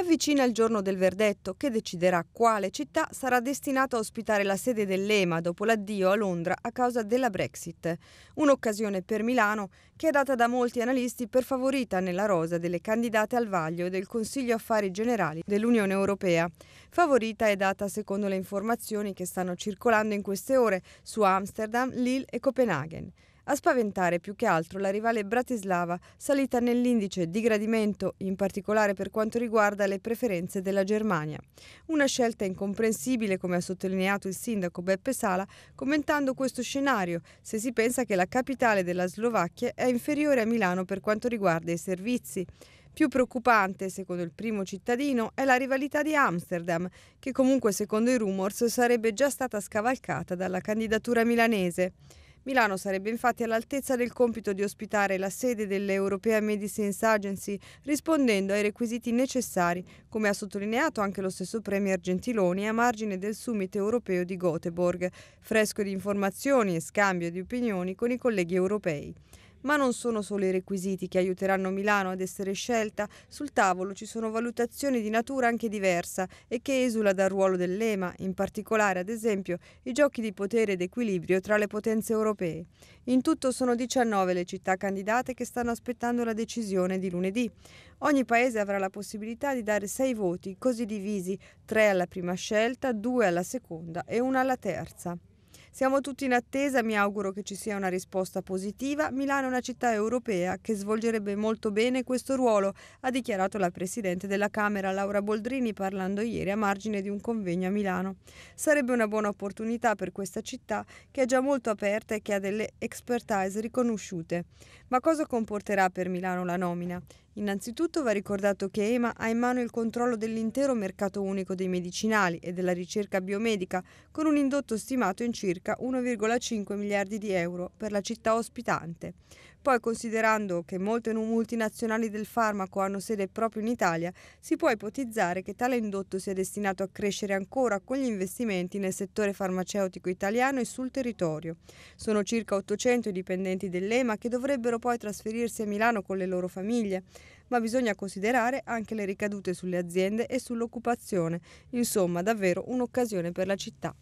avvicina il giorno del verdetto che deciderà quale città sarà destinata a ospitare la sede dell'EMA dopo l'addio a Londra a causa della Brexit. Un'occasione per Milano che è data da molti analisti per favorita nella rosa delle candidate al vaglio del Consiglio Affari Generali dell'Unione Europea. Favorita è data secondo le informazioni che stanno circolando in queste ore su Amsterdam, Lille e Copenaghen. A spaventare più che altro la rivale Bratislava, salita nell'indice di gradimento, in particolare per quanto riguarda le preferenze della Germania. Una scelta incomprensibile, come ha sottolineato il sindaco Beppe Sala, commentando questo scenario, se si pensa che la capitale della Slovacchia è inferiore a Milano per quanto riguarda i servizi. Più preoccupante, secondo il primo cittadino, è la rivalità di Amsterdam, che comunque secondo i rumors sarebbe già stata scavalcata dalla candidatura milanese. Milano sarebbe infatti all'altezza del compito di ospitare la sede dell'European Medicines Agency rispondendo ai requisiti necessari, come ha sottolineato anche lo stesso Premier Gentiloni a margine del summit europeo di Göteborg, fresco di informazioni e scambio di opinioni con i colleghi europei. Ma non sono solo i requisiti che aiuteranno Milano ad essere scelta, sul tavolo ci sono valutazioni di natura anche diversa e che esula dal ruolo dell'EMA, in particolare ad esempio i giochi di potere ed equilibrio tra le potenze europee. In tutto sono 19 le città candidate che stanno aspettando la decisione di lunedì. Ogni paese avrà la possibilità di dare sei voti, così divisi, tre alla prima scelta, due alla seconda e una alla terza. Siamo tutti in attesa, mi auguro che ci sia una risposta positiva. Milano è una città europea che svolgerebbe molto bene questo ruolo, ha dichiarato la Presidente della Camera Laura Boldrini parlando ieri a margine di un convegno a Milano. Sarebbe una buona opportunità per questa città che è già molto aperta e che ha delle expertise riconosciute. Ma cosa comporterà per Milano la nomina? Innanzitutto va ricordato che EMA ha in mano il controllo dell'intero mercato unico dei medicinali e della ricerca biomedica, con un indotto stimato in circa 1,5 miliardi di euro per la città ospitante. Poi, considerando che molte multinazionali del farmaco hanno sede proprio in Italia, si può ipotizzare che tale indotto sia destinato a crescere ancora con gli investimenti nel settore farmaceutico italiano e sul territorio. Sono circa 800 i dipendenti dell'EMA che dovrebbero poi trasferirsi a Milano con le loro famiglie ma bisogna considerare anche le ricadute sulle aziende e sull'occupazione. Insomma, davvero un'occasione per la città.